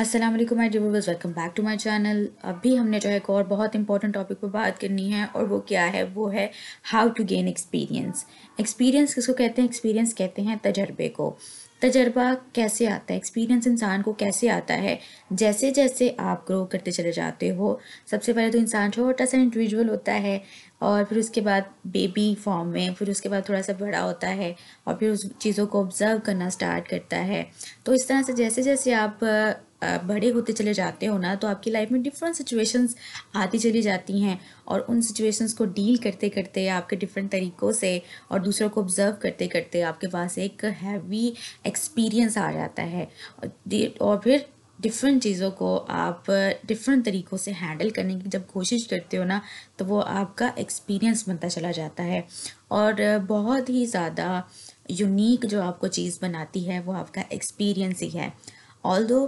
अस्सलाम वालेकुम my dear welcome back to my channel अभी हमने जो है एक और बहुत इंपॉर्टेंट टॉपिक पर बात करनी है और वो क्या है वो है how to gain experience experience किसको कहते हैं एक्सपीरियंस कहते हैं तजर्बे को तजर्बा कैसे आता है एक्सपीरियंस इंसान को कैसे आता है जैसे जैसे आप ग्रो करते चले जाते हो सबसे पहले तो इंसान छोटा सा इंडिविजुअल होता है और फिर उसके बाद बेबी फॉर्म में फिर उसके बाद थोड़ा सा बड़ा होता है और फिर उस चीज़ों को ऑब्ज़र्व करना स्टार्ट करता है तो इस तरह से जैसे जैसे आप बड़े होते चले जाते हो ना तो आपकी लाइफ में डिफरेंट सिचुएशंस आती चली जाती हैं और उन सिचुएशंस को डील करते करते आपके डिफरेंट तरीक़ों से और दूसरों को ऑब्ज़र्व करते करते आपके पास एक हैवी एक्सपीरियंस आ जाता है और फिर डिफरेंट चीज़ों को आप डिफरेंट तरीक़ों से हैंडल करने की जब कोशिश करते हो ना तो वो आपका एक्सपीरियंस बनता चला जाता है और बहुत ही ज़्यादा यूनिक जो आपको चीज़ बनाती है वो आपका एक्सपीरियंस ही है ऑल दो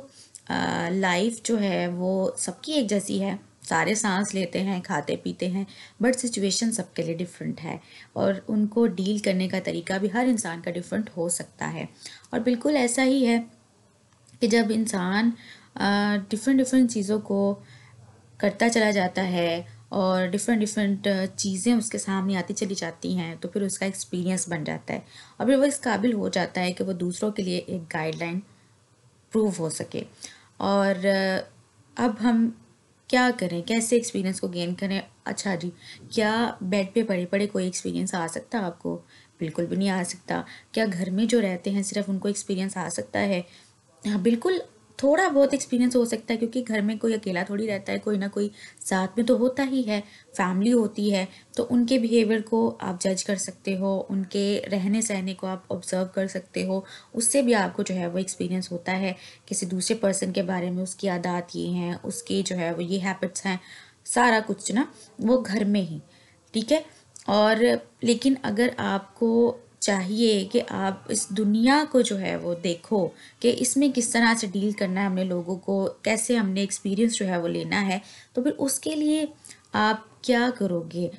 लाइफ जो है वो सबकी एक जैसी है सारे सांस लेते हैं खाते पीते हैं बट सिचुएशन सबके लिए डिफरेंट है और उनको डील करने का तरीका भी हर इंसान का डिफरेंट हो सकता है और बिल्कुल ऐसा ही है कि जब इंसान डिफरेंट डिफरेंट चीज़ों को करता चला जाता है और डिफरेंट डिफरेंट चीज़ें उसके सामने आती चली जाती हैं तो फिर उसका एक्सपीरियंस बन जाता है और फिर वो इस काबिल हो जाता है कि वो दूसरों के लिए एक गाइडलाइन प्रूव हो सके और अब हम क्या करें कैसे एक्सपीरियंस को गेन करें अच्छा जी क्या बेड पे पड़े पड़े कोई एक्सपीरियंस आ सकता आपको बिल्कुल भी नहीं आ सकता क्या घर में जो रहते हैं सिर्फ उनको एक्सपीरियंस आ सकता है हाँ बिल्कुल थोड़ा बहुत एक्सपीरियंस हो सकता है क्योंकि घर में कोई अकेला थोड़ी रहता है कोई ना कोई साथ में तो होता ही है फैमिली होती है तो उनके बिहेवियर को आप जज कर सकते हो उनके रहने सहने को आप ऑब्ज़र्व कर सकते हो उससे भी आपको जो है वो एक्सपीरियंस होता है किसी दूसरे पर्सन के बारे में उसकी आदात ये हैं उसके जो है वो ये हैबिट्स हैं सारा कुछ ना वो घर में ही ठीक है और लेकिन अगर आपको चाहिए कि आप इस दुनिया को जो है वो देखो कि इसमें किस तरह से डील करना है हमने लोगों को कैसे हमने एक्सपीरियंस जो है वो लेना है तो फिर उसके लिए आप क्या करोगे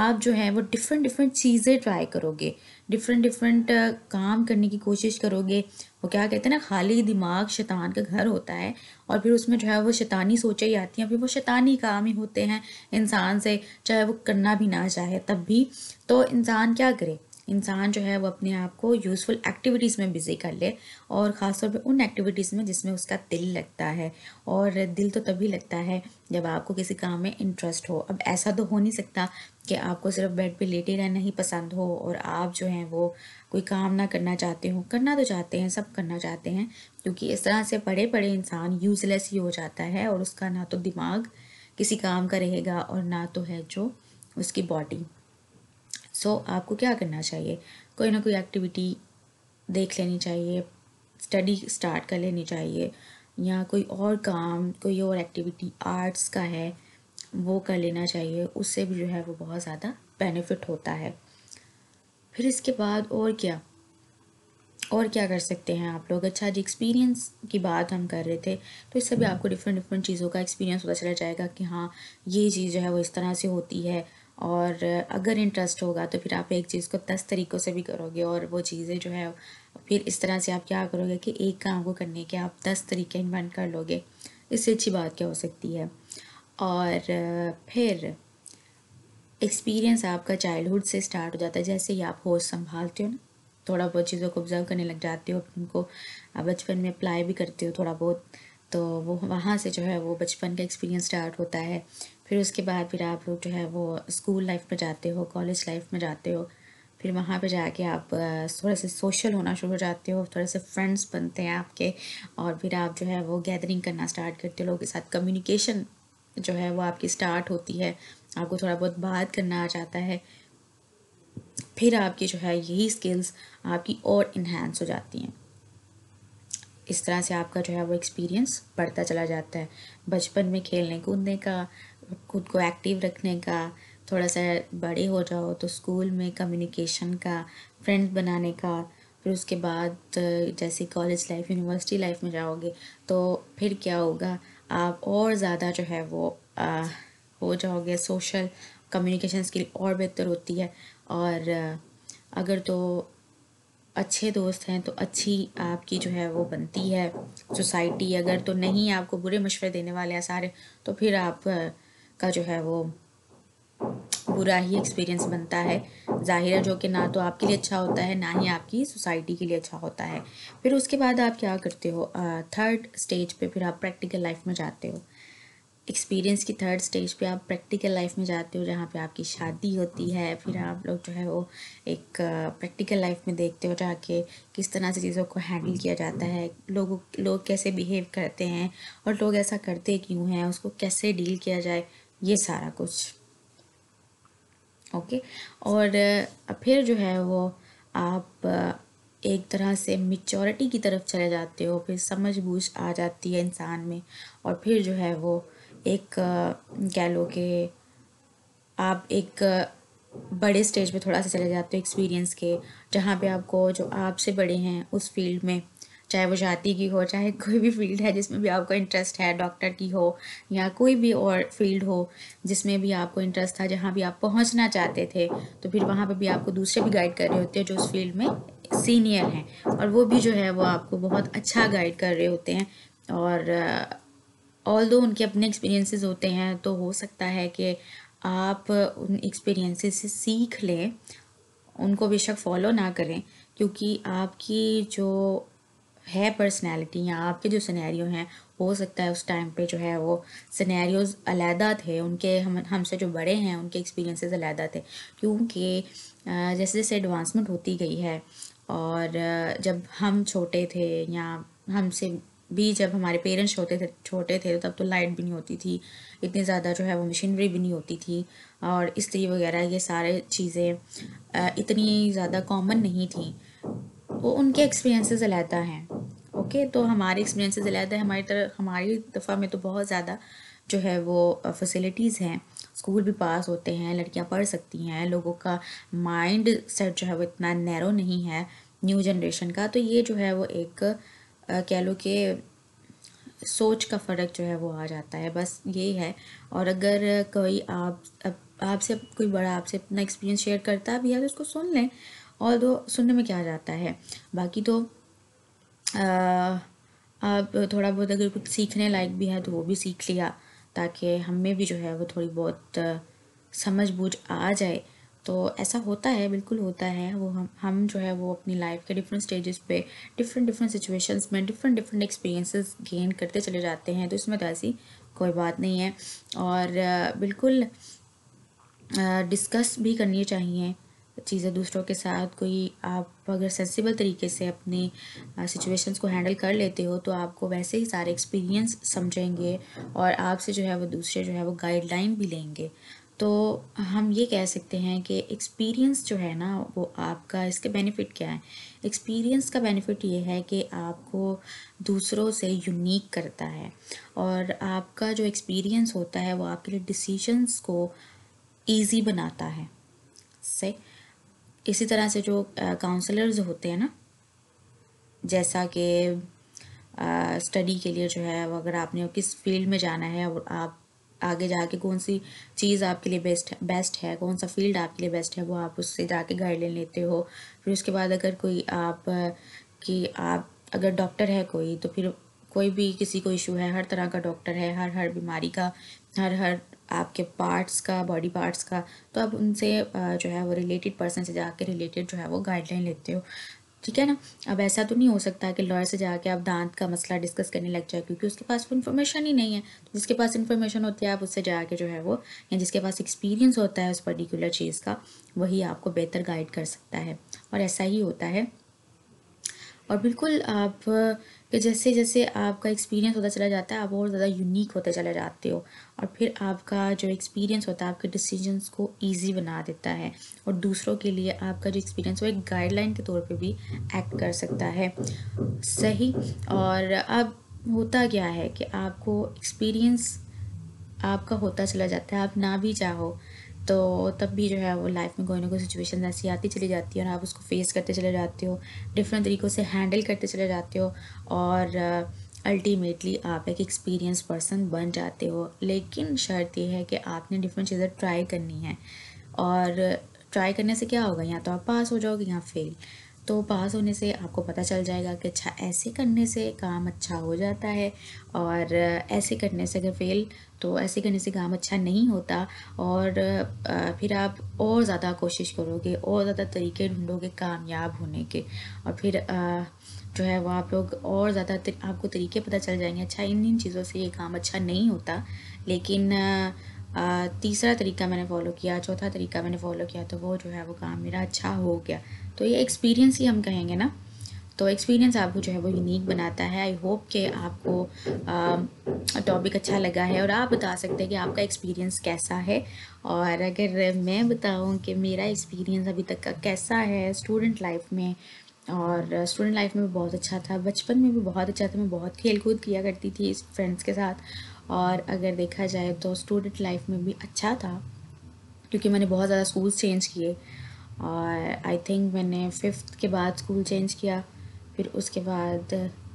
आप जो है वो डिफरेंट डिफरेंट चीज़ें ट्राई करोगे डिफरेंट डिफरेंट काम करने की कोशिश करोगे वो क्या कहते हैं ना खाली दिमाग शैतान का घर होता है और फिर उसमें जो है वो शैतानी सोचे ही आती हैं फिर वो शैतानी काम ही होते हैं इंसान से चाहे वो करना भी ना चाहे तब भी तो इंसान क्या करे इंसान जो है वो अपने आप को यूज़फुल एक्टिविटीज़ में बिज़ी कर ले और ख़ासतौर पे उन एक्टिविटीज़ में जिसमें उसका दिल लगता है और दिल तो तभी लगता है जब आपको किसी काम में इंटरेस्ट हो अब ऐसा तो हो नहीं सकता कि आपको सिर्फ बेड पे लेटे रहना ही पसंद हो और आप जो हैं वो कोई काम ना करना चाहते हो करना तो चाहते हैं सब करना चाहते हैं क्योंकि इस तरह से पड़े पड़े इंसान यूज़लेस ही हो जाता है और उसका ना तो दिमाग किसी काम का रहेगा और ना तो है जो उसकी बॉडी सो so, आपको क्या करना चाहिए कोई ना कोई एक्टिविटी देख लेनी चाहिए स्टडी स्टार्ट कर लेनी चाहिए या कोई और काम कोई और एक्टिविटी आर्ट्स का है वो कर लेना चाहिए उससे भी जो है वो बहुत ज़्यादा बेनिफिट होता है फिर इसके बाद और क्या और क्या कर सकते हैं आप लोग अच्छा जी एक्सपीरियंस की बात हम कर रहे थे तो इससे भी आपको डिफरेंट डिफरेंट चीज़ों का एक्सपीरियंस पता चला जाएगा कि हाँ ये चीज़ जो है वो इस तरह से होती है और अगर इंटरेस्ट होगा तो फिर आप एक चीज़ को दस तरीक़ों से भी करोगे और वो चीज़ें जो है फिर इस तरह से आप क्या करोगे कि एक काम को करने के आप दस तरीके इन्वेंट कर लोगे इससे अच्छी बात क्या हो सकती है और फिर एक्सपीरियंस आपका चाइल्डहुड से स्टार्ट हो जाता है जैसे ही आप होश संभालते हो ना थोड़ा बहुत चीज़ों को ऑब्जर्व करने लग जाते हो उनको बचपन में अप्लाई भी करते हो थोड़ा बहुत तो वो वहाँ से जो है वो बचपन का एक्सपीरियंस स्टार्ट होता है फिर उसके बाद फिर आप लोग जो है वो स्कूल लाइफ में जाते हो कॉलेज लाइफ में जाते हो फिर वहाँ पे जाके आप थोड़े से सोशल होना शुरू हो जाते हो थोड़े से फ्रेंड्स बनते हैं आपके और फिर आप जो है वो गैदरिंग करना स्टार्ट करते हो लोगों के साथ कम्युनिकेशन जो है वो आपकी स्टार्ट होती है आपको थोड़ा बहुत बात करना आ जाता है फिर आपकी जो है यही स्किल्स आपकी और इन्हेंस हो जाती हैं इस तरह से आपका जो है वो एक्सपीरियंस बढ़ता चला जाता है बचपन में खेलने कूदने का खुद को एक्टिव रखने का थोड़ा सा बड़े हो जाओ तो स्कूल में कम्युनिकेशन का फ्रेंड्स बनाने का फिर उसके बाद जैसे कॉलेज लाइफ यूनिवर्सिटी लाइफ में जाओगे तो फिर क्या होगा आप और ज़्यादा जो है वो आ, हो जाओगे सोशल कम्युनिकेशन स्किल और बेहतर होती है और अगर तो अच्छे दोस्त हैं तो अच्छी आपकी जो है वो बनती है सोसाइटी अगर तो नहीं आपको बुरे मशवरे देने वाले हैं सारे तो फिर आप का जो है वो बुरा ही एक्सपीरियंस बनता है जाहिर है जो कि ना तो आपके लिए अच्छा होता है ना ही आपकी सोसाइटी के लिए अच्छा होता है फिर उसके बाद आप क्या करते हो थर्ड स्टेज पे फिर आप प्रैक्टिकल लाइफ में जाते हो एक्सपीरियंस की थर्ड स्टेज पे आप प्रैक्टिकल लाइफ में जाते हो जहाँ पे आपकी शादी होती है फिर आप लोग जो है वो एक प्रैक्टिकल लाइफ में देखते हो जाके किस तरह से चीज़ों को हैंडल किया जाता है लोगों लोग कैसे बिहेव करते हैं और लोग ऐसा करते क्यों हैं उसको कैसे डील किया जाए ये सारा कुछ ओके और फिर जो है वो आप एक तरह से मेचोरिटी की तरफ चले जाते हो फिर समझ बूझ आ जाती है इंसान में और फिर जो है वो एक कह लो कि आप एक बड़े स्टेज पे थोड़ा सा चले जाते हो एक्सपीरियंस के जहाँ पे आपको जो आपसे बड़े हैं उस फील्ड में चाहे वो जाति की हो चाहे कोई भी फील्ड है जिसमें भी आपको इंटरेस्ट है डॉक्टर की हो या कोई भी और फील्ड हो जिसमें भी आपको इंटरेस्ट था जहाँ भी आप पहुँचना चाहते थे तो फिर वहाँ पर भी आपको दूसरे भी गाइड कर रहे होते हैं जो उस फील्ड में सीनियर हैं और वो भी जो है वो आपको बहुत अच्छा गाइड कर रहे होते हैं और ऑल uh, दो उनके अपने एक्सपीरियंसेस होते हैं तो हो सकता है कि आप उन एक्सपीरियंसेस से सीख लें उनको बेशक फॉलो ना करें क्योंकि आपकी जो है पर्सनैलिटी या आपके जो सिनेरियो हैं हो सकता है उस टाइम पे जो है वो सिनेरियोज़ अलहदा थे उनके हम हमसे जो बड़े हैं उनके एक्सपीरियंसेस अलहदा थे क्योंकि जैसे जैसे एडवांसमेंट होती गई है और जब हम छोटे थे या हमसे भी जब हमारे पेरेंट्स छोटे थे छोटे थे तब तो लाइट भी नहीं होती थी इतनी ज़्यादा जो है वो मशीनरी भी नहीं होती थी और इस्त्री वगैरह ये सारे चीज़ें इतनी ज़्यादा कॉमन नहीं थी वो तो उनके एक्सपीरियंसेस अलहदा हैं ओके तो हमारे एक्सपीरियंसेस अलग है हमारी तरह हमारी दफ़ा में तो बहुत ज़्यादा जो है वो फैसिलिटीज़ हैं स्कूल भी पास होते हैं लड़कियां पढ़ सकती हैं लोगों का माइंड सेट जो है वो इतना नैरो नहीं है न्यू जनरेशन का तो ये जो है वो एक कह लो कि सोच का फ़र्क जो है वो आ जाता है बस यही है और अगर कोई आप आपसे कोई बड़ा आपसे अपना एक्सपीरियंस शेयर करता भी है तो उसको सुन लें और दो सुनने में क्या जाता है बाकी तो अब थोड़ा बहुत अगर कुछ सीखने लायक भी है तो वो भी सीख लिया ताकि हमें भी जो है वो थोड़ी बहुत समझ बूझ आ जाए तो ऐसा होता है बिल्कुल होता है वो हम हम जो है वो अपनी लाइफ के डिफरेंट स्टेजेस पे डिफरेंट डिफरेंट सिचुएशंस में डिफरेंट डिफरेंट एक्सपीरियंसेस गेन करते चले जाते हैं तो इसमें तो ऐसी कोई बात नहीं है और बिल्कुल डिस्कस भी करनी चाहिए चीज़ें दूसरों के साथ कोई आप अगर सेंसिबल तरीके से अपने सिचुएशंस को हैंडल कर लेते हो तो आपको वैसे ही सारे एक्सपीरियंस समझेंगे और आपसे जो है वो दूसरे जो है वो गाइडलाइन भी लेंगे तो हम ये कह सकते हैं कि एक्सपीरियंस जो है ना वो आपका इसके बेनिफिट क्या है एक्सपीरियंस का बेनिफिट ये है कि आपको दूसरों से यूनिक करता है और आपका जो एक्सपीरियंस होता है वो आपके लिए डिसीजंस को इजी बनाता है से इसी तरह से जो काउंसलर्स होते हैं ना जैसा कि स्टडी के लिए जो है अगर आपने किस फील्ड में जाना है और आप आगे जाके कौन सी चीज़ आपके लिए बेस्ट बेस्ट है कौन सा फील्ड आपके लिए बेस्ट है वो आप उससे जाके गाइड ले लेते हो फिर उसके बाद अगर कोई आप कि आप अगर डॉक्टर है कोई तो फिर कोई भी किसी को इशू है हर तरह का डॉक्टर है हर हर बीमारी का हर हर आपके पार्ट्स का बॉडी पार्ट्स का तो आप उनसे जो है वो रिलेटेड पर्सन से जाके रिलेटेड जो है वो गाइडलाइन लेते हो ठीक है ना अब ऐसा तो नहीं हो सकता कि लॉयर से जाके आप दांत का मसला डिस्कस करने लग जाए क्योंकि उसके पास वो इन्फॉर्मेशन ही नहीं है तो जिसके पास इन्फॉर्मेशन होती है आप उससे जाके जो है वो या जिसके पास एक्सपीरियंस होता है उस पर्टिकुलर चीज़ का वही आपको बेहतर गाइड कर सकता है और ऐसा ही होता है और बिल्कुल आप कि तो जैसे जैसे आपका एक्सपीरियंस होता चला जाता है आप और ज़्यादा यूनिक होते चले जाते हो और फिर आपका जो एक्सपीरियंस होता है आपके डिसीजंस को ईजी बना देता है और दूसरों के लिए आपका जो एक्सपीरियंस वो एक गाइडलाइन के तौर पर भी एक्ट कर सकता है सही और अब होता क्या है कि आपको एक्सपीरियंस आपका होता चला जाता है आप ना भी चाहो तो तब भी जो है वो लाइफ में कोई ना कोई सिचुएशन ऐसी आती चली जाती है और आप उसको फेस करते चले जाते हो डिफरेंट तरीक़ों से हैंडल करते चले जाते हो और अल्टीमेटली uh, आप एक एक्सपीरियंस पर्सन बन जाते हो लेकिन शर्त यह है कि आपने डिफरेंट चीज़ें ट्राई करनी है और ट्राई uh, करने से क्या होगा या तो आप पास हो जाओगे या फेल तो पास होने से आपको पता चल जाएगा कि अच्छा ऐसे करने से काम अच्छा हो जाता है और ऐसे करने से अगर फेल तो ऐसे करने से काम अच्छा नहीं होता और फिर आप और ज़्यादा कोशिश करोगे और ज़्यादा तरीके ढूंढोगे कामयाब होने के और फिर जो है वो आप लोग और ज़्यादा आपको तरीके पता चल जाएंगे अच्छा इन इन चीज़ों से ये काम अच्छा नहीं होता लेकिन तीसरा तरीका मैंने फॉलो किया चौथा तरीका मैंने फॉलो किया तो वो जो है वो काम मेरा अच्छा हो गया तो ये एक्सपीरियंस ही हम कहेंगे ना तो एक्सपीरियंस आपको जो है वो यूनिक बनाता है आई होप कि आपको टॉपिक अच्छा लगा है और आप बता सकते हैं कि आपका एक्सपीरियंस कैसा है और अगर मैं बताऊं कि मेरा एक्सपीरियंस अभी तक का कैसा है स्टूडेंट लाइफ में और स्टूडेंट लाइफ में भी बहुत अच्छा था बचपन में भी बहुत अच्छा था मैं बहुत खेल कूद किया करती थी फ्रेंड्स के साथ और अगर देखा जाए तो स्टूडेंट लाइफ में भी अच्छा था क्योंकि मैंने बहुत ज़्यादा स्कूल्स चेंज किए और आई थिंक मैंने फिफ्थ के बाद स्कूल चेंज किया फिर उसके बाद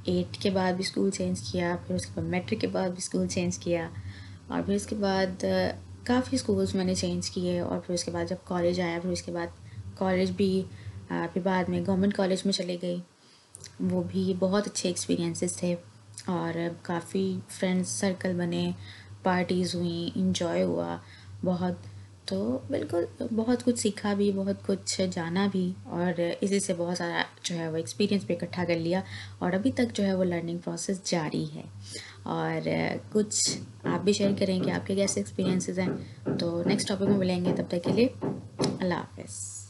एट के बाद भी स्कूल चेंज किया फिर उसके बाद मेट्रिक के बाद भी स्कूल चेंज किया और फिर उसके बाद काफ़ी स्कूल्स मैंने चेंज किए और फिर उसके बाद जब कॉलेज आया फिर उसके बाद कॉलेज भी फिर बाद में गवर्नमेंट कॉलेज में चले गई वो भी बहुत अच्छे एक्सपीरियंसेस थे और काफ़ी फ्रेंड्स सर्कल बने पार्टीज़ हुई इन्जॉय हुआ बहुत तो बिल्कुल बहुत कुछ सीखा भी बहुत कुछ जाना भी और इसी से बहुत सारा जो है वो एक्सपीरियंस भी इकट्ठा कर लिया और अभी तक जो है वो लर्निंग प्रोसेस जारी है और कुछ आप भी शेयर करें कि आपके कैसे एक्सपीरियंसेस हैं तो नेक्स्ट टॉपिक में मिलेंगे तब तक के लिए अल्लाह हाफिज़